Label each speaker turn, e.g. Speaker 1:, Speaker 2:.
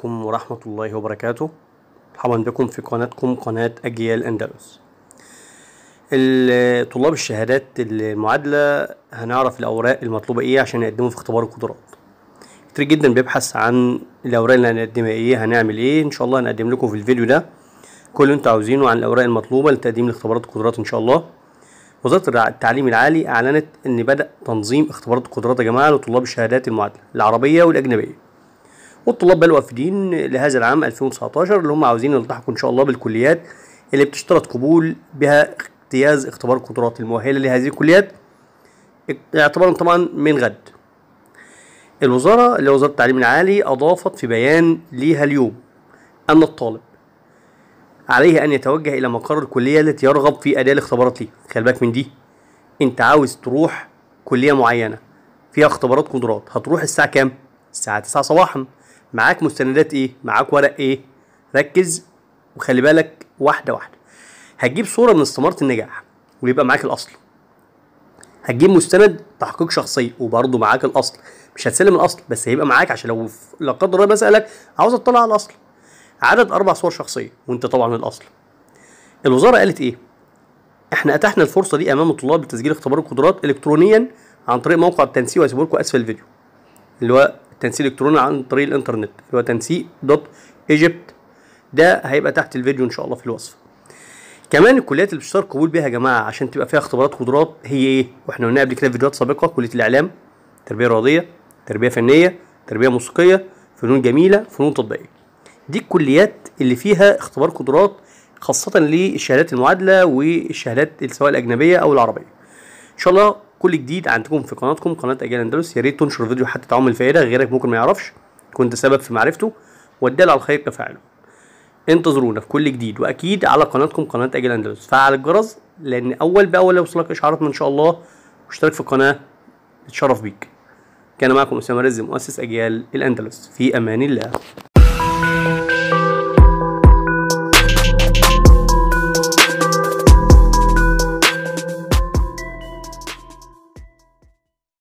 Speaker 1: عليكم ورحمة الله وبركاته مرحبا بكم في قناتكم قناة أجيال أندلس طلاب الشهادات المعادلة هنعرف الأوراق المطلوبة إيه عشان يقدموا في اختبار القدرات كتير جدا بيبحث عن الأوراق اللي هنقدمها إيه هنعمل إيه إن شاء الله هنقدم لكم في الفيديو ده كل اللي انتوا عاوزينه عن الأوراق المطلوبة لتقديم الاختبارات القدرات إن شاء الله وزارة التعليم العالي أعلنت إن بدأ تنظيم اختبارات القدرات يا جماعة لطلاب الشهادات المعادلة العربية والأجنبية والطلاب بقى الوافدين لهذا العام 2019 اللي هم عاوزين يلتحقوا ان شاء الله بالكليات اللي بتشترط قبول بها اجتياز اختبار القدرات المؤهله لهذه الكليات اعتبارا طبعا من غد الوزاره اللي وزاره التعليم العالي اضافت في بيان ليها اليوم ان الطالب عليه ان يتوجه الى مقر الكليه التي يرغب في اداء الاختبارات ليه خلي بالك من دي انت عاوز تروح كليه معينه فيها اختبارات قدرات هتروح الساعه كام الساعه 9 صباحا معاك مستندات ايه معاك ورق ايه ركز وخلي بالك واحده واحده هتجيب صوره من استماره النجاح ويبقى معاك الاصل هتجيب مستند تحقيق شخصي وبرضه معاك الاصل مش هتسلم الاصل بس هيبقى معاك عشان لو لا قدر الله بسالك عاوز اطلع على الاصل عدد اربع صور شخصيه وانت طبعا الاصل الوزاره قالت ايه احنا اتحنا الفرصه دي امام الطلاب لتسجيل اختبار القدرات الكترونيا عن طريق موقع التنسيق وهسيبه لكم اسفل الفيديو اللي هو تنسيق الكتروني عن طريق الانترنت اللي هو تنسيق دوت ايجيبت ده هيبقى تحت الفيديو ان شاء الله في الوصف كمان الكليات اللي بتشترط قبول بيها يا جماعه عشان تبقى فيها اختبارات قدرات هي ايه واحنا قلنا قبل كده في فيديوهات سابقه كليه الاعلام تربيه رياضيه تربيه فنيه تربيه موسيقيه فنون جميله فنون تطبيقيه دي الكليات اللي فيها اختبار قدرات خاصه للشهادات المعادله والشهادات سواء الاجنبيه او العربيه ان شاء الله كل جديد عندكم في قناتكم قناه اجيال اندلس يا ريت تنشر الفيديو حتى تعم الفائده غيرك ممكن ما يعرفش كنت سبب في معرفته وادي على الخير كفاعله انتظرونا في كل جديد واكيد على قناتكم قناه اجيال اندلس فعل الجرس لان اول باول يوصلك اشعاراتنا ان شاء الله واشترك في القناه اتشرف بيك كان معكم اسامه رزق مؤسس اجيال الاندلس في امان الله